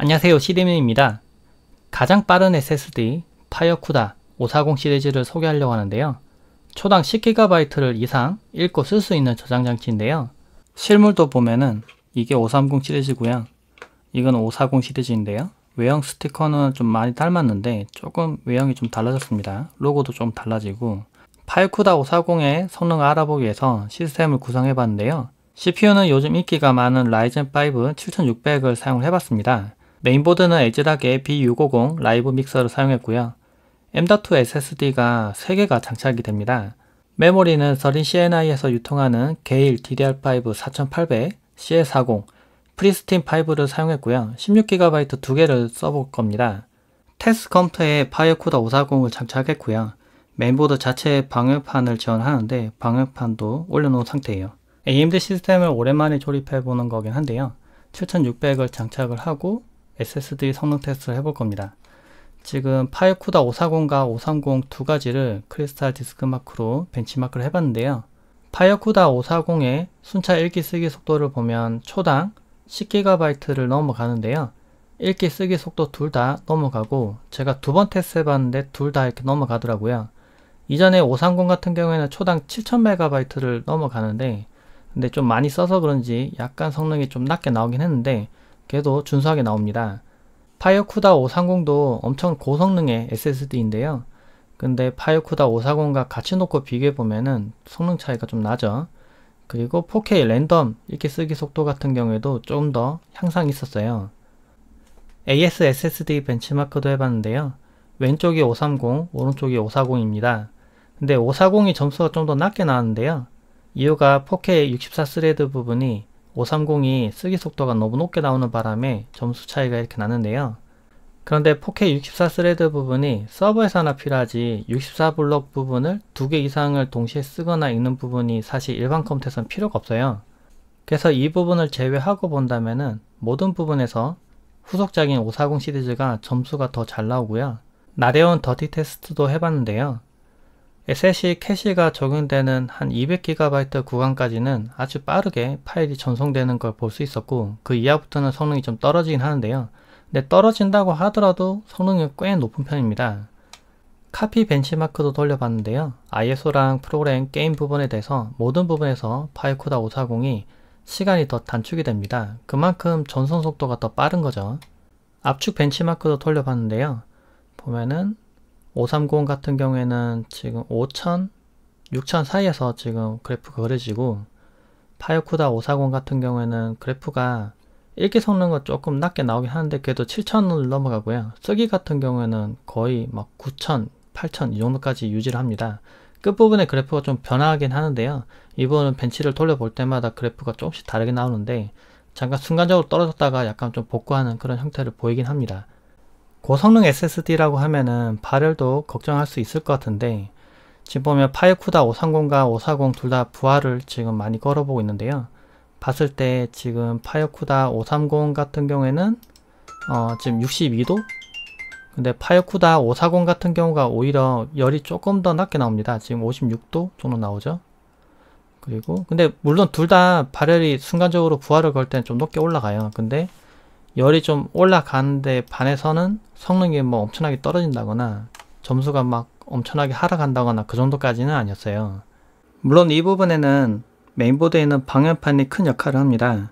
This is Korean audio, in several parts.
안녕하세요 시대민입니다 가장 빠른 SSD 파이어쿠다 540 시리즈를 소개하려고 하는데요 초당 10GB를 이상 읽고 쓸 수 있는 저장 장치인데요 실물도 보면은 이게 530 시리즈고요 이건 540 시리즈인데요 외형 스티커는 좀 많이 닮았는데 조금 외형이 좀 달라졌습니다 로고도 좀 달라지고 파이어쿠다 540의 성능을 알아보기 위해서 시스템을 구성해 봤는데요 CPU는 요즘 인기가 많은 라이젠 5 7600을 사용을 해봤습니다 메인보드는 에즈락의 B650 라이브 믹서를 사용했고요. M.2 SSD가 3개가 장착이 됩니다. 메모리는 서린 CNI에서 유통하는 게일 DDR5 4800, c s 4 0 프리스틴 5를 사용했고요. 16GB 두 개를 써 볼 겁니다. 테스컴퓨터에 파이어코더 540을 장착했고요. 메인보드 자체에 방열판을 지원하는데 방열판도 올려놓은 상태예요. AMD 시스템을 오랜만에 조립해보는 거긴 한데요. 7600을 장착을 하고 SSD 성능 테스트를 해볼 겁니다. 지금 파이쿠다 540과 530 두 가지를 크리스탈 디스크 마크로 벤치마크를 해봤는데요. 파이어쿠다 540의 순차 읽기 쓰기 속도를 보면 초당 10GB를 넘어가는데요. 읽기 쓰기 속도 둘 다 넘어가고 제가 두 번 테스트 해봤는데 둘 다 이렇게 넘어가더라고요. 이전에 530 같은 경우에는 초당 7000MB를 넘어가는데 근데 좀 많이 써서 그런지 약간 성능이 좀 낮게 나오긴 했는데 걔도 준수하게 나옵니다. 파이어 쿠다 530도 엄청 고성능의 SSD인데요. 근데 파이어 쿠다 540과 같이 놓고 비교해보면은 성능 차이가 좀 나죠. 그리고 4K 랜덤 이렇게 쓰기 속도 같은 경우에도 좀 더 향상이 있었어요. AS SSD 벤치마크도 해봤는데요. 왼쪽이 530, 오른쪽이 540입니다. 근데 540이 점수가 좀 더 낮게 나왔는데요. 이유가 4K 64 스레드 부분이 530이 쓰기 속도가 너무 높게 나오는 바람에 점수 차이가 이렇게 나는데요. 그런데 4K 64 스레드 부분이 서버에서나 필요하지 64 블록 부분을 두 개 이상을 동시에 쓰거나 읽는 부분이 사실 일반 컴퓨터에선 필요가 없어요. 그래서 이 부분을 제외하고 본다면은 모든 부분에서 후속작인 540 시리즈가 점수가 더 잘 나오고요. 나대온 더티 테스트도 해봤는데요. 셋이 캐시가 적용되는 한 200GB 구간까지는 아주 빠르게 파일이 전송되는 걸 볼 수 있었고 그 이하부터는 성능이 좀 떨어지긴 하는데요. 근데 떨어진다고 하더라도 성능이 꽤 높은 편입니다. 카피 벤치마크도 돌려봤는데요. ISO랑 프로그램 게임 부분에 대해서 모든 부분에서 파이코다 540이 시간이 더 단축이 됩니다. 그만큼 전송 속도가 더 빠른 거죠. 압축 벤치마크도 돌려봤는데요. 보면은 530 같은 경우에는 지금 5천 6천 사이에서 지금 그래프가 그려지고 파이어쿠다 540 같은 경우에는 그래프가 읽기 성능은 조금 낮게 나오긴 하는데 그래도 7천을 넘어가고요. 쓰기 같은 경우에는 거의 막 9천, 8천 이 정도까지 유지를 합니다. 끝부분에 그래프가 좀 변화하긴 하는데요. 이번은 벤치를 돌려볼 때마다 그래프가 조금씩 다르게 나오는데 잠깐 순간적으로 떨어졌다가 약간 좀 복구하는 그런 형태를 보이긴 합니다. 고성능 SSD라고 하면은 발열도 걱정할 수 있을 것 같은데 지금 보면 파이쿠다 530과 540 둘 다 부하를 지금 많이 걸어보고 있는데요. 봤을 때 지금 파이어쿠다 530 같은 경우에는 어, 지금 62도? 근데 파이어쿠다 540 같은 경우가 오히려 열이 조금 더 낮게 나옵니다. 지금 56도 정도 나오죠. 그리고 근데 물론 둘 다 발열이 순간적으로 부하를 걸 때는 좀 높게 올라가요. 근데 열이 좀 올라가는데 반해서는 성능이 뭐 엄청나게 떨어진다거나 점수가 막 엄청나게 하락한다거나 그 정도까지는 아니었어요. 물론 이 부분에는 메인보드에 있는 방열판이 큰 역할을 합니다.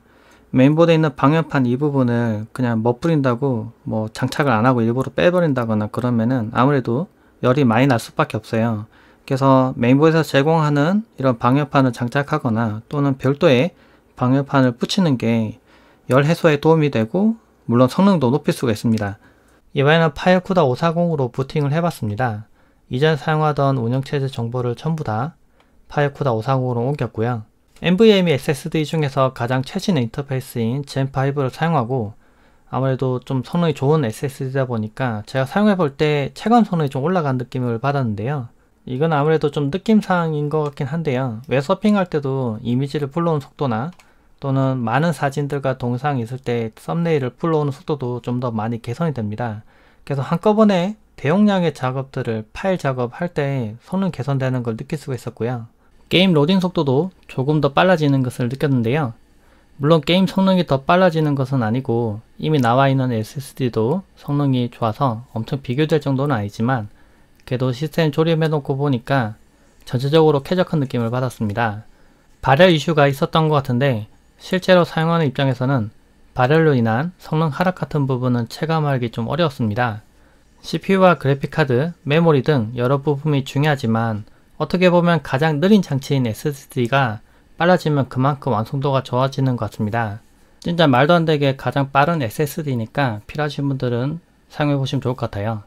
메인보드에 있는 방열판 이 부분을 그냥 멋부린다고 뭐 장착을 안 하고 일부러 빼버린다거나 그러면은 아무래도 열이 많이 날 수밖에 없어요. 그래서 메인보드에서 제공하는 이런 방열판을 장착하거나 또는 별도의 방열판을 붙이는 게열 해소에 도움이 되고 물론 성능도 높일 수가 있습니다. 이번에는 파일 쿠다 540으로 부팅을 해봤습니다. 이전 사용하던 운영체제 정보를 전부 다 파일 쿠다 540으로 옮겼고요. NVMe SSD 중에서 가장 최신 인터페이스인 Gen5를 사용하고 아무래도 좀 성능이 좋은 SSD다 보니까 제가 사용해볼 때 체감 성능이 좀 올라간 느낌을 받았는데요. 이건 아무래도 좀 느낌상인 것 같긴 한데요. 웹서핑할 때도 이미지를 불러온 속도나 또는 많은 사진들과 동상이 있을 때 썸네일을 불러오는 속도도 좀 더 많이 개선이 됩니다. 그래서 한꺼번에 대용량의 작업들을 파일 작업할 때 손은 개선되는 걸 느낄 수가 있었고요. 게임 로딩 속도도 조금 더 빨라지는 것을 느꼈는데요. 물론 게임 성능이 더 빨라지는 것은 아니고 이미 나와 있는 SSD도 성능이 좋아서 엄청 비교될 정도는 아니지만 그래도 시스템 조립해 놓고 보니까 전체적으로 쾌적한 느낌을 받았습니다. 발열 이슈가 있었던 것 같은데 실제로 사용하는 입장에서는 발열로 인한 성능 하락 같은 부분은 체감하기 좀 어려웠습니다. CPU와 그래픽카드, 메모리 등 여러 부품이 중요하지만 어떻게 보면 가장 느린 장치인 SSD가 빨라지면 그만큼 완성도가 좋아지는 것 같습니다. 진짜 말도 안 되게 가장 빠른 SSD니까 필요하신 분들은 사용해 보시면 좋을 것 같아요.